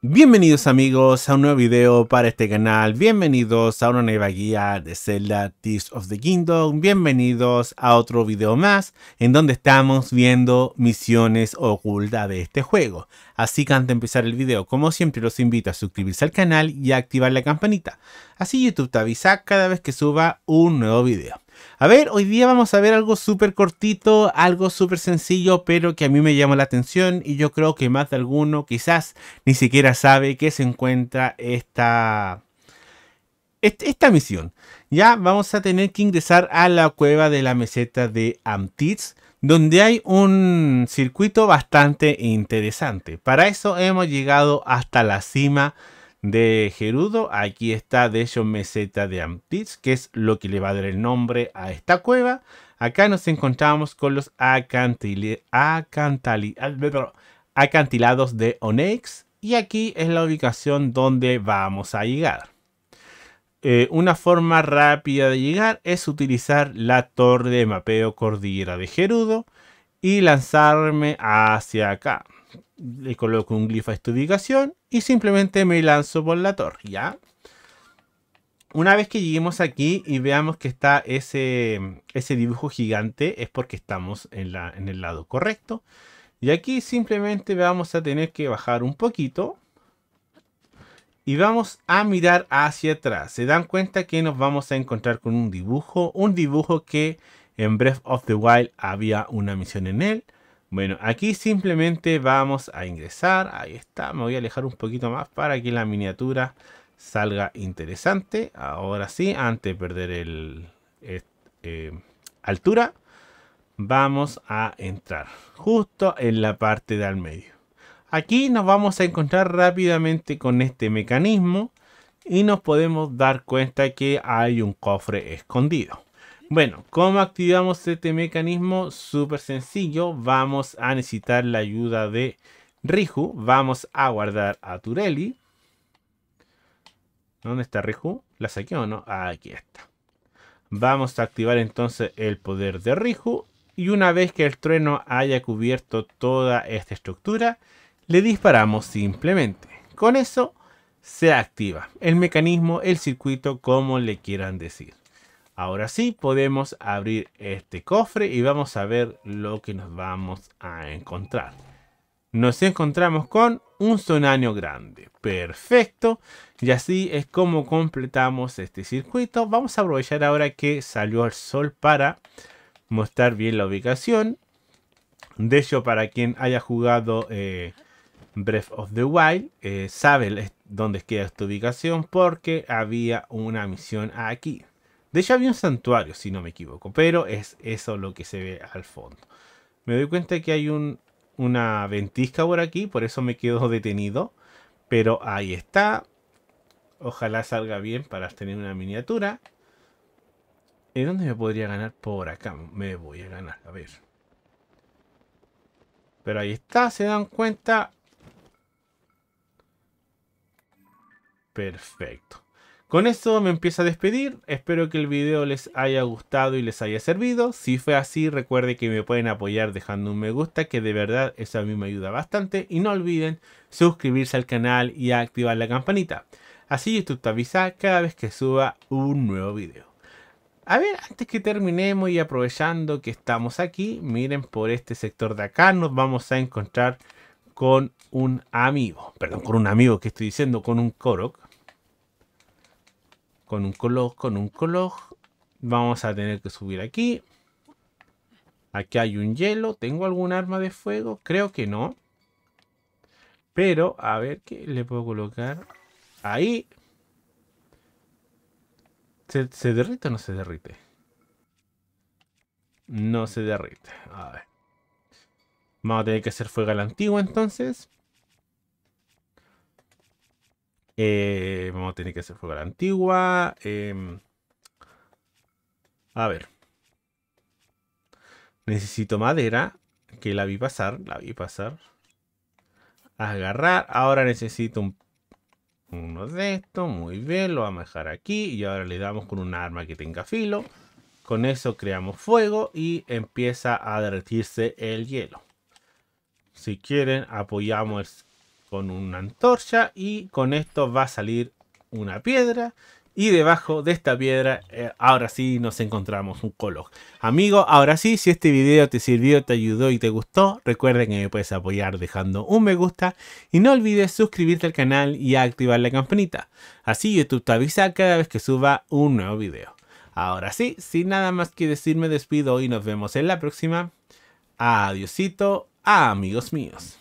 Bienvenidos amigos a un nuevo video para este canal, bienvenidos a una nueva guía de Zelda Tears of the Kingdom, bienvenidos a otro video más en donde estamos viendo misiones ocultas de este juego. Así que antes de empezar el video, como siempre los invito a suscribirse al canal y a activar la campanita, así YouTube te avisa cada vez que suba un nuevo video. A ver, hoy día vamos a ver algo súper cortito, algo súper sencillo, pero que a mí me llamó la atención y yo creo que más de alguno quizás ni siquiera sabe que se encuentra esta, esta misión. Ya vamos a tener que ingresar a la cueva de la meseta de Amtitz, donde hay un circuito bastante interesante. Para eso hemos llegado hasta la cima de Gerudo. Aquí está, de hecho, meseta de Amtiz, que es lo que le va a dar el nombre a esta cueva. Acá nos encontramos con los ah, acantilados de Onex Y aquí es la ubicación donde vamos a llegar. Eh, una forma rápida de llegar es utilizar la torre de mapeo cordillera de Gerudo y lanzarme hacia acá le coloco un glifo a esta ubicación y simplemente me lanzo por la torre, Una vez que lleguemos aquí y veamos que está ese, ese dibujo gigante, es porque estamos en, la, en el lado correcto. Y aquí simplemente vamos a tener que bajar un poquito. Y vamos a mirar hacia atrás. Se dan cuenta que nos vamos a encontrar con un dibujo. Un dibujo que en Breath of the Wild había una misión en él. Bueno, aquí simplemente vamos a ingresar. Ahí está. Me voy a alejar un poquito más para que la miniatura salga interesante. Ahora sí, antes de perder el eh, altura, vamos a entrar justo en la parte de al medio. Aquí nos vamos a encontrar rápidamente con este mecanismo y nos podemos dar cuenta que hay un cofre escondido. Bueno, ¿cómo activamos este mecanismo? Súper sencillo. Vamos a necesitar la ayuda de Riju. Vamos a guardar a Tureli. ¿Dónde está Riju? ¿La saqué o no? Aquí está. Vamos a activar entonces el poder de Riju. Y una vez que el trueno haya cubierto toda esta estructura, le disparamos simplemente. Con eso se activa el mecanismo, el circuito, como le quieran decir. Ahora sí podemos abrir este cofre y vamos a ver lo que nos vamos a encontrar. Nos encontramos con un sonario grande. Perfecto. Y así es como completamos este circuito. Vamos a aprovechar ahora que salió el sol para mostrar bien la ubicación. De hecho, para quien haya jugado eh, Breath of the Wild, eh, sabe dónde queda esta ubicación porque había una misión aquí. De hecho había un santuario, si no me equivoco, pero es eso lo que se ve al fondo. Me doy cuenta que hay una ventisca por aquí, por eso me quedo detenido. Pero ahí está. Ojalá salga bien para tener una miniatura. ¿Y dónde me podría ganar? Por acá me voy a ganar, a ver. Pero ahí está, se dan cuenta. Perfecto. Con esto me empiezo a despedir, espero que el video les haya gustado y les haya servido, si fue así recuerde que me pueden apoyar dejando un me gusta que de verdad eso a mí me ayuda bastante y no olviden suscribirse al canal y activar la campanita, así YouTube te avisa cada vez que suba un nuevo video. A ver, antes que terminemos y aprovechando que estamos aquí, miren por este sector de acá nos vamos a encontrar con un amigo, perdón, con un amigo que estoy diciendo, con un Korok con un color, con un color. Vamos a tener que subir aquí. Aquí hay un hielo. ¿Tengo algún arma de fuego? Creo que no. Pero, a ver, ¿qué le puedo colocar? Ahí. ¿Se, se derrite o no se derrite? No se derrite. A ver. Vamos a tener que hacer fuego a la antigua entonces. Eh, vamos a tener que hacer fuego a la antigua. Em. a ver. Necesito madera. Que la vi pasar. La vi pasar. Agarrar. Ahora necesito uno de estos. Muy bien. Lo vamos a dejar aquí. Y ahora le damos con un arma que tenga filo. Con eso creamos fuego y empieza a derretirse el hielo. Si quieren, apoyamos el con una antorcha y con esto va a salir una piedra y debajo de esta piedra eh, ahora sí nos encontramos un color. Amigo, ahora sí, si este video te sirvió, te ayudó y te gustó, recuerden que me puedes apoyar dejando un me gusta y no olvides suscribirte al canal y activar la campanita. Así YouTube te avisa cada vez que suba un nuevo video. Ahora sí, sin nada más que decir me despido y nos vemos en la próxima. Adiosito, amigos míos.